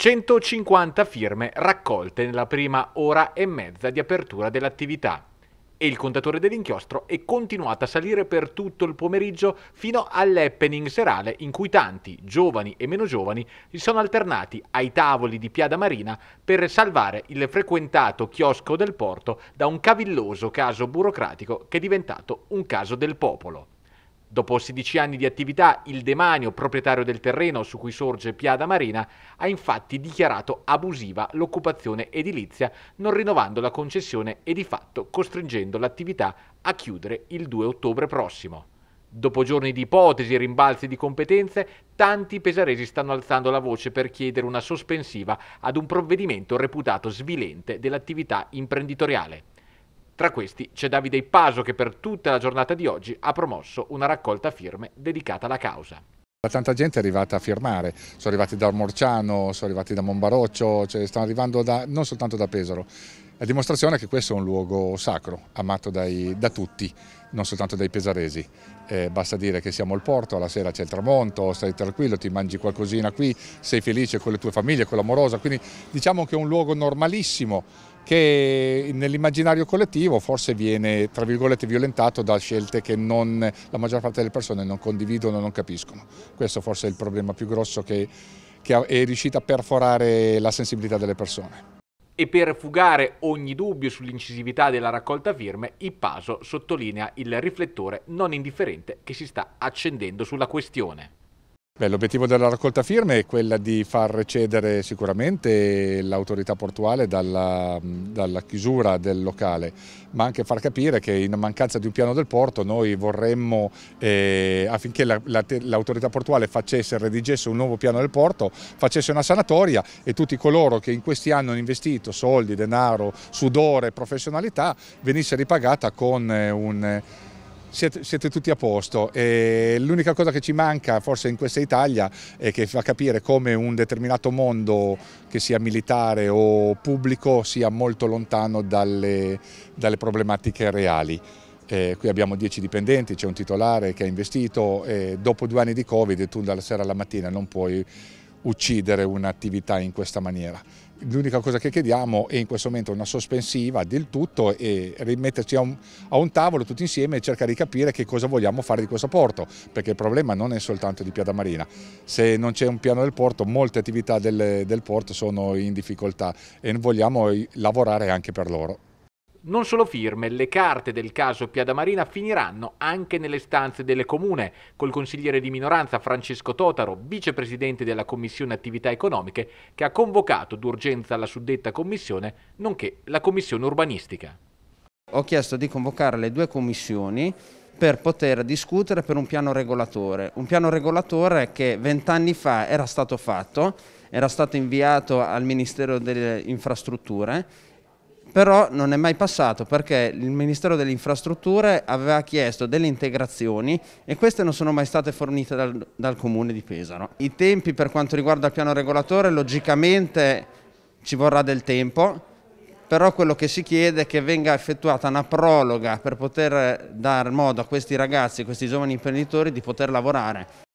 150 firme raccolte nella prima ora e mezza di apertura dell'attività e il contatore dell'inchiostro è continuato a salire per tutto il pomeriggio fino all'happening serale in cui tanti, giovani e meno giovani, si sono alternati ai tavoli di Piada Marina per salvare il frequentato chiosco del porto da un cavilloso caso burocratico che è diventato un caso del popolo. Dopo 16 anni di attività, il demanio proprietario del terreno su cui sorge Piada Marina ha infatti dichiarato abusiva l'occupazione edilizia, non rinnovando la concessione e di fatto costringendo l'attività a chiudere il 2 ottobre prossimo. Dopo giorni di ipotesi e rimbalzi di competenze, tanti pesaresi stanno alzando la voce per chiedere una sospensiva ad un provvedimento reputato svilente dell'attività imprenditoriale. Tra questi c'è Davide Ippaso che per tutta la giornata di oggi ha promosso una raccolta firme dedicata alla causa. Tanta gente è arrivata a firmare, sono arrivati da Morciano, sono arrivati da Monbaroccio, cioè stanno arrivando da, non soltanto da Pesaro. La dimostrazione è che questo è un luogo sacro, amato dai, da tutti, non soltanto dai pesaresi. Eh, basta dire che siamo al porto, alla sera c'è il tramonto, stai tranquillo, ti mangi qualcosina qui, sei felice con le tue famiglie, con l'amorosa, quindi diciamo che è un luogo normalissimo che nell'immaginario collettivo forse viene tra virgolette violentato da scelte che non, la maggior parte delle persone non condividono, non capiscono. Questo forse è il problema più grosso che, che è riuscito a perforare la sensibilità delle persone. E per fugare ogni dubbio sull'incisività della raccolta firme, il Paso sottolinea il riflettore non indifferente che si sta accendendo sulla questione. L'obiettivo della raccolta firme è quella di far recedere sicuramente l'autorità portuale dalla, dalla, chiusura del locale, ma anche far capire che in mancanza di un piano del porto noi vorremmo, eh, affinché l'autorità la, la, portuale facesse, redigesse un nuovo piano del porto, facesse una sanatoria e tutti coloro che in questi anni hanno investito soldi, denaro, sudore, professionalità venisse ripagata con eh, un siete, siete, tutti a posto. l'unica cosa che ci manca forse in questa Italia è che fa capire come un determinato mondo, che sia militare o pubblico, sia molto lontano dalle, dalle problematiche reali. Eh, qui abbiamo 10 dipendenti, c'è un titolare che ha investito, e dopo due anni di Covid tu dalla sera alla mattina non puoi uccidere un'attività in questa maniera. L'unica cosa che chiediamo è in questo momento una sospensiva del tutto e rimetterci a un, a un, tavolo tutti insieme e cercare di capire che cosa vogliamo fare di questo porto, perché il problema non è soltanto di Piada Marina. Se non c'è un piano del porto, molte attività del, del porto sono in difficoltà e vogliamo lavorare anche per loro. Non solo firme, le carte del caso Piadamarina finiranno anche nelle stanze delle comune, col consigliere di minoranza Francesco Totaro, vicepresidente della Commissione Attività Economiche, che ha convocato d'urgenza la suddetta commissione, nonché la Commissione Urbanistica. Ho chiesto di convocare le due commissioni per poter discutere per un piano regolatore, un piano regolatore che vent'anni fa era stato fatto, era stato inviato al Ministero delle Infrastrutture però non è mai passato perché il Ministero delle Infrastrutture aveva chiesto delle integrazioni e queste non sono mai state fornite dal, dal Comune di Pesaro. I tempi per quanto riguarda il piano regolatore logicamente ci vorrà del tempo, però quello che si chiede è che venga effettuata una prologa per poter eh, dar modo a questi ragazzi, a questi giovani imprenditori di poter lavorare.